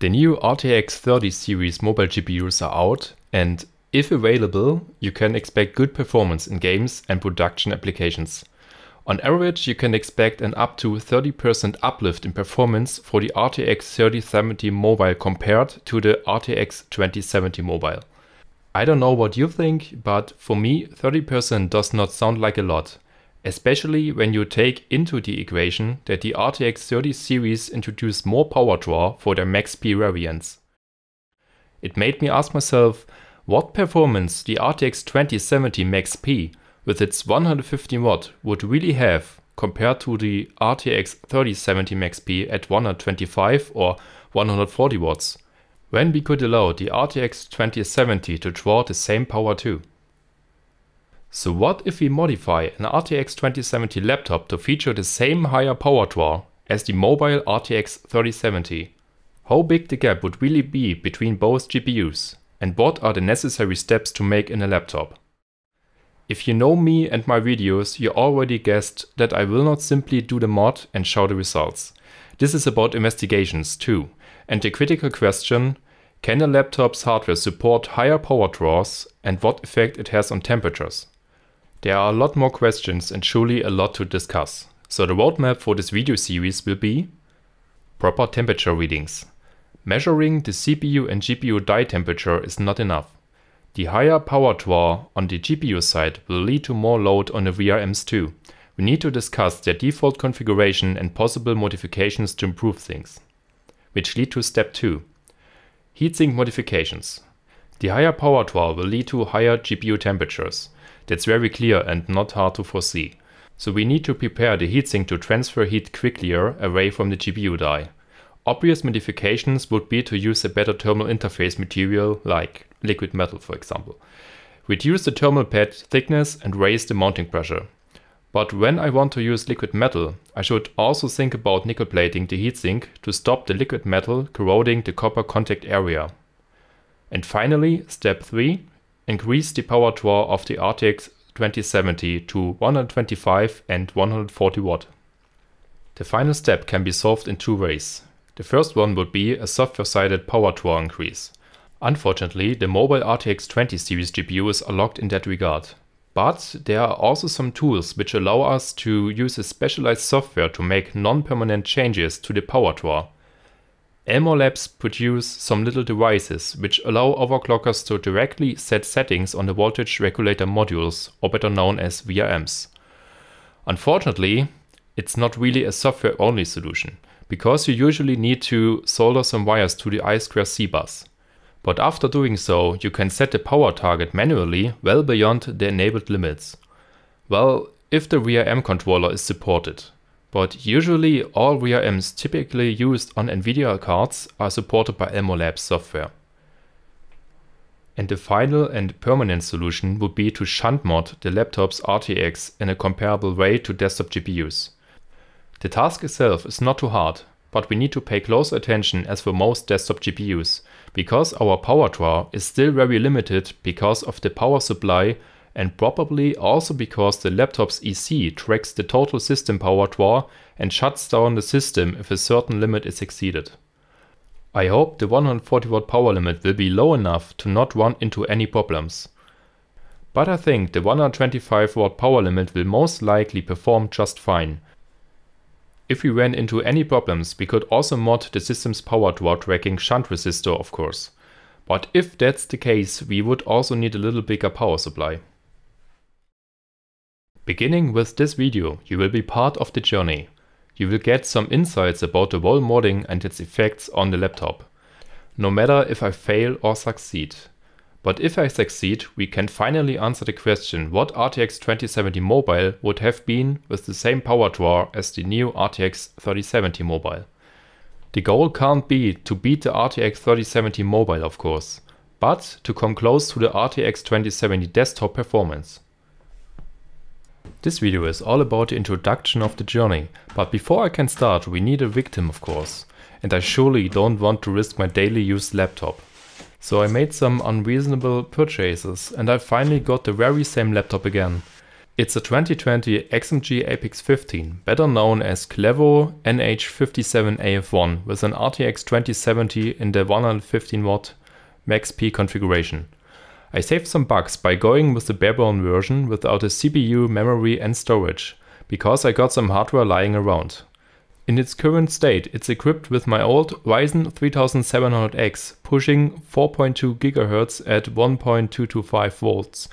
The new RTX 30 series mobile GPUs are out, and if available, you can expect good performance in games and production applications. On average, you can expect an up to 30% uplift in performance for the RTX 3070 mobile compared to the RTX 2070 mobile. I don't know what you think, but for me, 30% does not sound like a lot especially when you take into the equation that the RTX 30 series introduced more power draw for their max-p variants. It made me ask myself what performance the RTX 2070 Max-P with its 150 watt would really have compared to the RTX 3070 Max-P at 125 or 140 watts, when we could allow the RTX 2070 to draw the same power too. So what if we modify an RTX 2070 laptop to feature the same higher power draw as the mobile RTX 3070? How big the gap would really be between both GPUs? And what are the necessary steps to make in a laptop? If you know me and my videos, you already guessed that I will not simply do the mod and show the results. This is about investigations too, and the critical question, can a laptop's hardware support higher power draws and what effect it has on temperatures? There are a lot more questions and surely a lot to discuss, so the roadmap for this video series will be proper temperature readings. Measuring the CPU and GPU die temperature is not enough. The higher power draw on the GPU side will lead to more load on the VRMs too. We need to discuss their default configuration and possible modifications to improve things. Which lead to step 2. Heatsink modifications. The higher power draw will lead to higher GPU temperatures. That's very clear and not hard to foresee. So we need to prepare the heatsink to transfer heat quicker away from the GPU die. Obvious modifications would be to use a better thermal interface material like liquid metal for example. Reduce the thermal pad thickness and raise the mounting pressure. But when I want to use liquid metal, I should also think about nickel plating the heatsink to stop the liquid metal corroding the copper contact area. And finally, step 3, increase the power draw of the RTX 2070 to 125 and 140 watt. The final step can be solved in two ways. The first one would be a software-sided power draw increase. Unfortunately, the mobile RTX 20 series GPUs are locked in that regard. But there are also some tools which allow us to use a specialized software to make non-permanent changes to the power draw. Elmo Labs produce some little devices which allow overclockers to directly set settings on the voltage regulator modules, or better known as VRMs. Unfortunately, it's not really a software-only solution, because you usually need to solder some wires to the I2C bus. But after doing so, you can set the power target manually well beyond the enabled limits. Well, if the VRM controller is supported, but usually all VRMs typically used on NVIDIA cards are supported by Labs software. And the final and permanent solution would be to shunt mod the laptop's RTX in a comparable way to desktop GPUs. The task itself is not too hard, but we need to pay close attention as for most desktop GPUs, because our power draw is still very limited because of the power supply and probably also because the laptop's EC tracks the total system power draw and shuts down the system if a certain limit is exceeded. I hope the 140 watt power limit will be low enough to not run into any problems. But I think the 125 watt power limit will most likely perform just fine. If we ran into any problems, we could also mod the system's power draw tracking shunt resistor of course. But if that's the case, we would also need a little bigger power supply. Beginning with this video, you will be part of the journey. You will get some insights about the wall modding and its effects on the laptop. No matter if I fail or succeed. But if I succeed, we can finally answer the question what RTX 2070 mobile would have been with the same power draw as the new RTX 3070 mobile. The goal can't be to beat the RTX 3070 mobile of course, but to come close to the RTX 2070 desktop performance. This video is all about the introduction of the journey, but before I can start we need a victim of course, and I surely don't want to risk my daily use laptop. So I made some unreasonable purchases and I finally got the very same laptop again. It's a 2020 XMG Apex 15, better known as Clevo NH57AF1 with an RTX 2070 in the 115W max-p configuration. I saved some bucks by going with the barebone version without a CPU, memory and storage, because I got some hardware lying around. In its current state, it's equipped with my old Ryzen 3700X, pushing 4.2 GHz at 1.225 volts,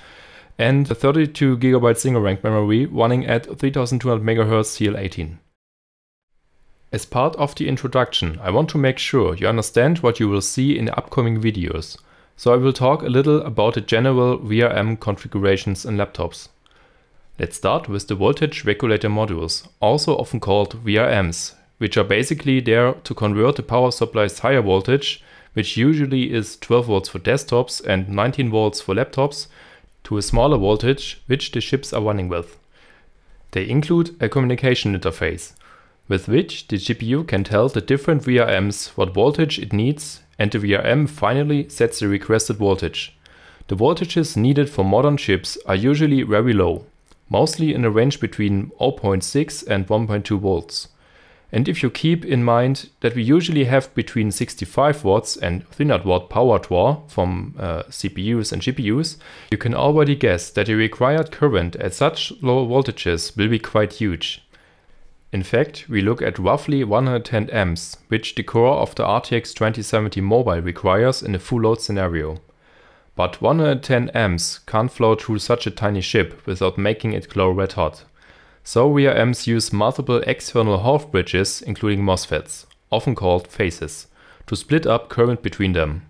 and a 32 GB single rank memory running at 3200 MHz CL18. As part of the introduction, I want to make sure you understand what you will see in the upcoming videos so I will talk a little about the general VRM configurations in laptops. Let's start with the voltage regulator modules, also often called VRMs, which are basically there to convert the power supply's higher voltage, which usually is 12 volts for desktops and 19 volts for laptops, to a smaller voltage which the chips are running with. They include a communication interface, with which the GPU can tell the different VRMs what voltage it needs and the VRM finally sets the requested voltage. The voltages needed for modern chips are usually very low, mostly in a range between 0.6 and 1.2 volts. And if you keep in mind that we usually have between 65 watts and 300 watt power draw from uh, CPUs and GPUs, you can already guess that the required current at such low voltages will be quite huge. In fact, we look at roughly 110 amps, which the core of the RTX 2070 mobile requires in a full load scenario. But 110 amps can't flow through such a tiny chip without making it glow red hot. So amps use multiple external half bridges, including MOSFETs, often called phases, to split up current between them.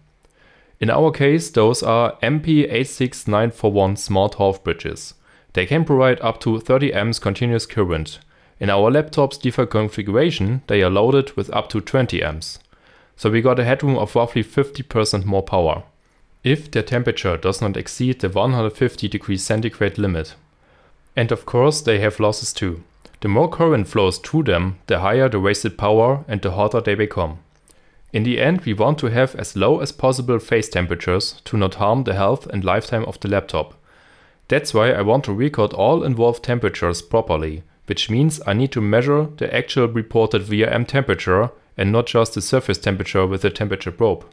In our case, those are MP86941 smart half bridges. They can provide up to 30 amps continuous current, in our laptop's default configuration, they are loaded with up to 20 amps. So we got a headroom of roughly 50% more power. If their temperature does not exceed the 150 degrees centigrade limit. And of course they have losses too. The more current flows through them, the higher the wasted power and the hotter they become. In the end, we want to have as low as possible phase temperatures to not harm the health and lifetime of the laptop. That's why I want to record all involved temperatures properly which means I need to measure the actual reported VRM temperature and not just the surface temperature with the temperature probe.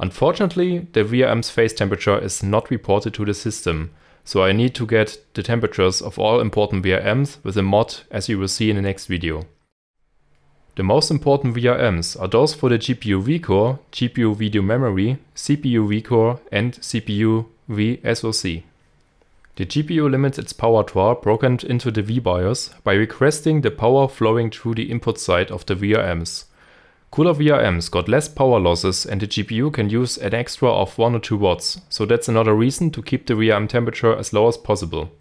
Unfortunately, the VRM's phase temperature is not reported to the system, so I need to get the temperatures of all important VRMs with a mod as you will see in the next video. The most important VRMs are those for the GPU vCore, GPU video memory, CPU vCore and CPU vSoC. The GPU limits its power draw broken into the vBIOS by requesting the power flowing through the input side of the VRMs. Cooler VRMs got less power losses and the GPU can use an extra of 1 or 2 watts, so that's another reason to keep the VRM temperature as low as possible.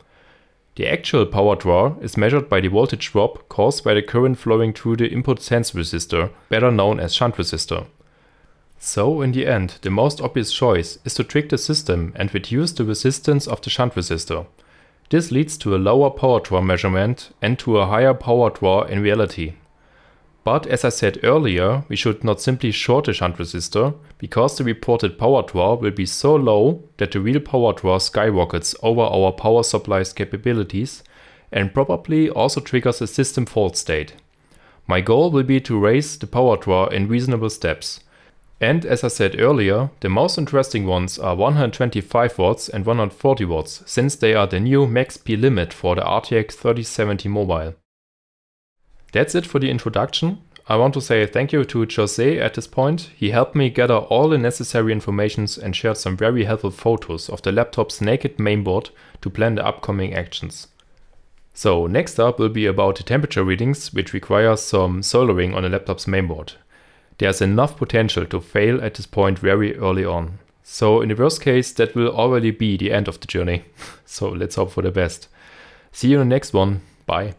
The actual power draw is measured by the voltage drop caused by the current flowing through the input sense resistor, better known as shunt resistor. So, in the end, the most obvious choice is to trick the system and reduce the resistance of the shunt resistor. This leads to a lower power draw measurement and to a higher power draw in reality. But as I said earlier, we should not simply short the shunt resistor, because the reported power draw will be so low that the real power draw skyrockets over our power supply's capabilities and probably also triggers a system fault state. My goal will be to raise the power draw in reasonable steps, and as I said earlier, the most interesting ones are 125 watts and 140 watts, since they are the new max P limit for the RTX 3070 mobile. That's it for the introduction. I want to say thank you to Jose at this point. He helped me gather all the necessary informations and shared some very helpful photos of the laptop's naked mainboard to plan the upcoming actions. So next up will be about the temperature readings, which requires some soldering on the laptop's mainboard there's enough potential to fail at this point very early on. So in the worst case, that will already be the end of the journey. so let's hope for the best. See you in the next one. Bye.